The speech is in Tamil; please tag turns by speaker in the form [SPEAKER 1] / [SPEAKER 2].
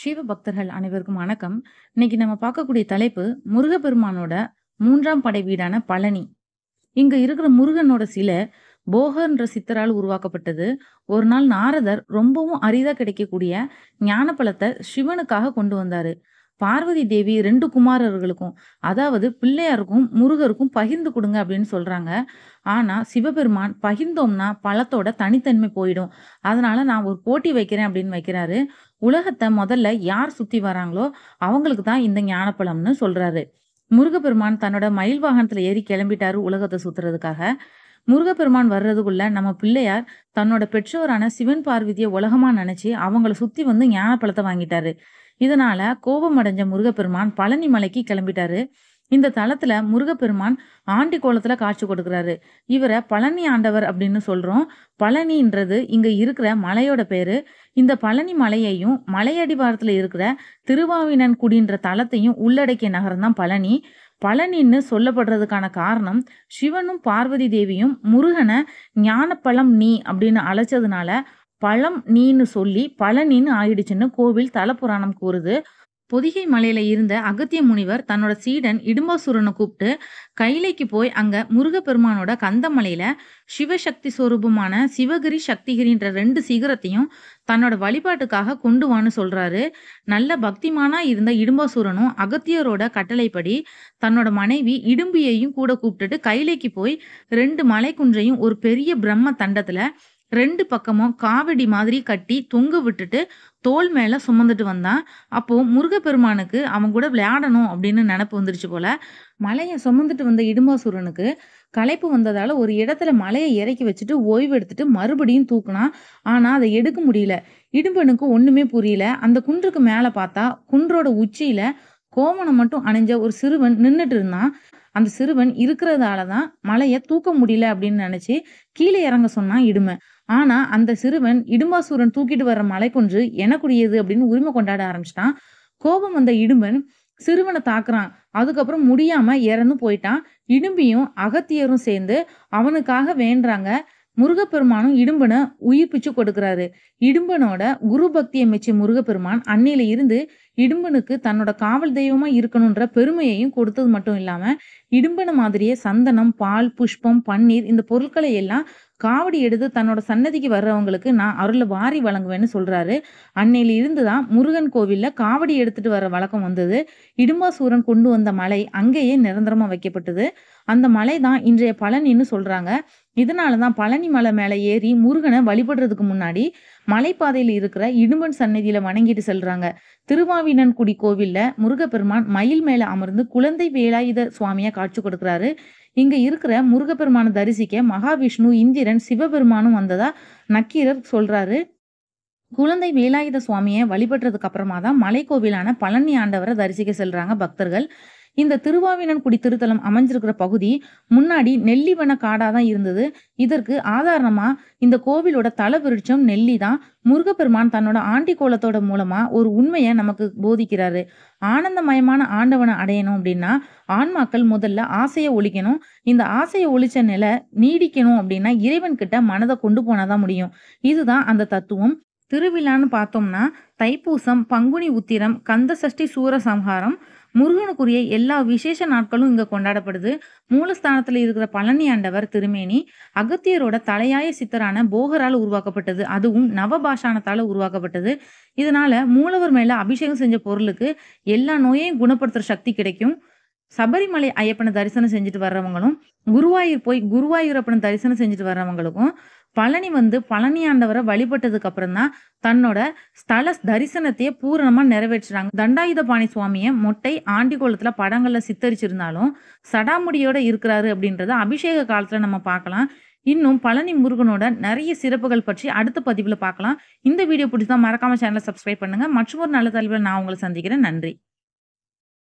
[SPEAKER 1] சிவ பக்தர்கள் அனைவருக்கும் வணக்கம் இன்னைக்கு நம்ம பார்க்கக்கூடிய தலைப்பு முருகப்பெருமானோட மூன்றாம் படை வீடான பழனி இங்க இருக்கிற முருகனோட சில போகன்ற சித்தரால் உருவாக்கப்பட்டது ஒரு நாள் நாரதர் ரொம்பவும் அரிதா கிடைக்கக்கூடிய ஞான பழத்தை சிவனுக்காக கொண்டு வந்தாரு பார்வதி தேவி ரெண்டு குமாரர்களுக்கும் அதாவது பிள்ளையாருக்கும் முருகருக்கும் பகிர்ந்து கொடுங்க அப்படின்னு சொல்கிறாங்க ஆனால் சிவபெருமான் பகிர்ந்தோம்னா பழத்தோட தனித்தன்மை போயிடும் அதனால நான் ஒரு போட்டி வைக்கிறேன் அப்படின்னு வைக்கிறாரு உலகத்தை முதல்ல யார் சுற்றி வராங்களோ அவங்களுக்கு தான் இந்த ஞானப்பழம்னு சொல்கிறாரு முருகப்பெருமான் தன்னோட மயில் வாகனத்தில் ஏறி கிளம்பிட்டாரு உலகத்தை சுற்றுறதுக்காக முருகப்பெருமான் வர்றதுக்குள்ள நம்ம பிள்ளையார் தன்னோட பெற்றோரான சிவன் பார்வதியை உலகமா நினைச்சு அவங்கள சுத்தி வந்து ஞானப்பழத்தை வாங்கிட்டாரு இதனால கோபம் அடைஞ்ச முருகப்பெருமான் பழனி மலைக்கு கிளம்பிட்டாரு இந்த தளத்துல முருகப்பெருமான் ஆண்டி கோலத்துல காட்சி கொடுக்கிறாரு இவரை பழனி ஆண்டவர் அப்படின்னு சொல்றோம் பழனின்றது இங்க இருக்கிற மலையோட பேரு இந்த பழனி மலையையும் மலையடிவாரத்துல இருக்கிற திருவாவினன் குடின்ற தளத்தையும் உள்ளடக்கிய நகரம் தான் பழனி பழனின்னு சொல்லப்படுறதுக்கான காரணம் சிவனும் பார்வதி தேவியும் முருகனை ஞானப்பழம் நீ அப்படின்னு அழைச்சதுனால பழம் நீன்னு சொல்லி பழனின்னு ஆயிடுச்சுன்னு கோவில் தலப்புராணம் கூறுது பொதிகை மலையில இருந்த அகத்திய முனிவர் தன்னோட சீடன் இடும்பாசுரனை கூப்பிட்டு கைலைக்கு போய் அங்க முருகப்பெருமானோட கந்தமலையில சிவசக்தி ஸ்வரூபமான சிவகிரி சக்திகிரின்ற ரெண்டு சிகரத்தையும் தன்னோட வழிபாட்டுக்காக கொண்டு வான்னு சொல்றாரு நல்ல பக்திமானா இருந்த இடும்பாசுரனும் அகத்தியரோட கட்டளைப்படி தன்னோட மனைவி இடும்பியையும் கூட கூப்பிட்டுட்டு கைலைக்கு போய் ரெண்டு மலை குன்றையும் ஒரு பெரிய பிரம்ம தண்டத்துல ரெண்டு பக்கமும் காவடி மாதிரி கட்டி தொங்க விட்டுட்டு தோல் மேலே சுமந்துட்டு வந்தான் அப்போது முருகப்பெருமானுக்கு அவன் கூட விளையாடணும் அப்படின்னு நினப்பு வந்துருச்சு போல் மலையை சுமந்துட்டு வந்த இடுமாசூரனுக்கு களைப்பு வந்ததால் ஒரு இடத்துல மலையை இறக்கி வச்சுட்டு ஓய்வு எடுத்துட்டு மறுபடியும் தூக்குனான் ஆனால் அதை எடுக்க முடியல இடும்பனுக்கு ஒன்றுமே புரியல அந்த குன்றுக்கு மேலே பார்த்தா குன்றோட உச்சியில் கோமணம் மட்டும் அணிஞ்ச ஒரு சிறுவன் நின்றுட்டு இருந்தான் அந்த சிறுவன் இருக்கிறதால தான் மலையை தூக்க முடியல அப்படின்னு நினச்சி கீழே இறங்க சொன்னான் இடுமை ஆனால் அந்த சிறுவன் இடும்பாசூரன் தூக்கிட்டு வர்ற மலைக்குன்று எனக்குரியது அப்படின்னு உரிமை கொண்டாட ஆரம்பிச்சிட்டான் கோபம் வந்த இடும்பன் சிறுவனை தாக்குறான் அதுக்கப்புறம் முடியாம இறந்து போயிட்டான் இடும்பியும் அகத்தியரும் சேர்ந்து அவனுக்காக வேண்டுறாங்க முருகப்பெருமானும் இடும்பனை உயிர்ப்பிச்சு கொடுக்கிறாரு இடும்பனோட குரு பக்தியை மெச்சு முருகப்பெருமான் அன்னையில இருந்து இடும்பனுக்கு தன்னோட காவல் தெய்வமாக இருக்கணுன்ற பெருமையையும் கொடுத்தது மட்டும் இல்லாமல் இடும்பன மாதிரியே சந்தனம் பால் புஷ்பம் பன்னீர் இந்த பொருட்களை எல்லாம் காவடி எடுத்து தன்னோட சன்னதிக்கு வர்றவங்களுக்கு நான் அருள் வாரி வழங்குவேன்னு சொல்கிறாரு அன்னையில இருந்து தான் முருகன் கோவிலில் காவடி எடுத்துகிட்டு வர வழக்கம் வந்தது இடும்பாசூரன் கொண்டு வந்த மலை அங்கேயே நிரந்தரமாக வைக்கப்பட்டது அந்த மலை தான் இன்றைய பழனின்னு சொல்கிறாங்க இதனால தான் பழனி மலை மேலே ஏறி முருகனை வழிபடுறதுக்கு முன்னாடி மலைப்பாதையில் இருக்கிற இடும்பன் சன்னதியில வணங்கிட்டு செல்றாங்க திருவாவினன்குடி கோவில்ல முருகப்பெருமான் மயில் மேல அமர்ந்து குழந்தை வேலாயுத சுவாமியா காட்சி கொடுக்கிறாரு இங்க இருக்கிற முருகப்பெருமான தரிசிக்க மகாவிஷ்ணு இந்திரன் சிவபெருமானும் வந்ததா நக்கீரர் சொல்றாரு குழந்தை வேலாயுத சுவாமியை வழிபட்டுறதுக்கு அப்புறமா தான் மலைக்கோவிலான பழனி ஆண்டவரை தரிசிக்க செல்றாங்க பக்தர்கள் இந்த குடி திருத்தலம் அமைஞ்சிருக்கிற பகுதி முன்னாடி நெல்லிவன காடாக தான் இருந்தது இதற்கு ஆதாரணமாக இந்த கோவிலோட விருட்சம் நெல்லி தான் முருகப்பெருமான் தன்னோட ஆண்டி கோலத்தோட மூலமா ஒரு உண்மையை நமக்கு போதிக்கிறாரு ஆனந்தமயமான ஆண்டவனை அடையணும் அப்படின்னா ஆன்மாக்கள் முதல்ல ஆசையை ஒழிக்கணும் இந்த ஆசையை ஒழிச்ச நிலை நீடிக்கணும் அப்படின்னா இறைவன் கிட்ட மனதை கொண்டு போனாதான் முடியும் இதுதான் அந்த தத்துவம் திருவிழான்னு பார்த்தோம்னா தைப்பூசம் பங்குனி உத்திரம் கந்த சஷ்டி சூரசம்ஹாரம் முருகனுக்குரிய எல்லா விசேஷ நாட்களும் இங்கே கொண்டாடப்படுது மூலஸ்தானத்தில் இருக்கிற பழனி ஆண்டவர் திருமேனி அகத்தியரோட தலையாய சித்தரான போகரால் உருவாக்கப்பட்டது அதுவும் நவபாஷானத்தால் உருவாக்கப்பட்டது இதனால மூலவர் மேலே அபிஷேகம் செஞ்ச பொருளுக்கு எல்லா நோயையும் குணப்படுத்துகிற சக்தி கிடைக்கும் சபரிமலை ஐயப்பனை தரிசனம் செஞ்சுட்டு வர்றவங்களும் குருவாயூர் போய் குருவாயூர் அப்பனை தரிசனம் செஞ்சுட்டு வர்றவங்களுக்கும் பழனி வந்து பழனி ஆண்டவரை வழிபட்டதுக்கு அப்புறம் தான் தன்னோட ஸ்தல தரிசனத்தையே பூரணமா நிறைவேற்றுறாங்க தண்டாயுத பாணி சுவாமியை மொட்டை ஆண்டிகோலத்துல படங்கள்ல சித்தரிச்சிருந்தாலும் சடாமுடியோட இருக்கிறாரு அப்படின்றத அபிஷேக காலத்துல நம்ம பார்க்கலாம் இன்னும் பழனி முருகனோட நிறைய சிறப்புகள் பற்றி அடுத்த பதிவில் பார்க்கலாம் இந்த வீடியோ பிடிச்சதான் மறக்காம சேனலை சப்ஸ்கிரைப் பண்ணுங்க மற்றும் ஒரு நல்ல தலைவில் நான் உங்களை சந்திக்கிறேன் நன்றி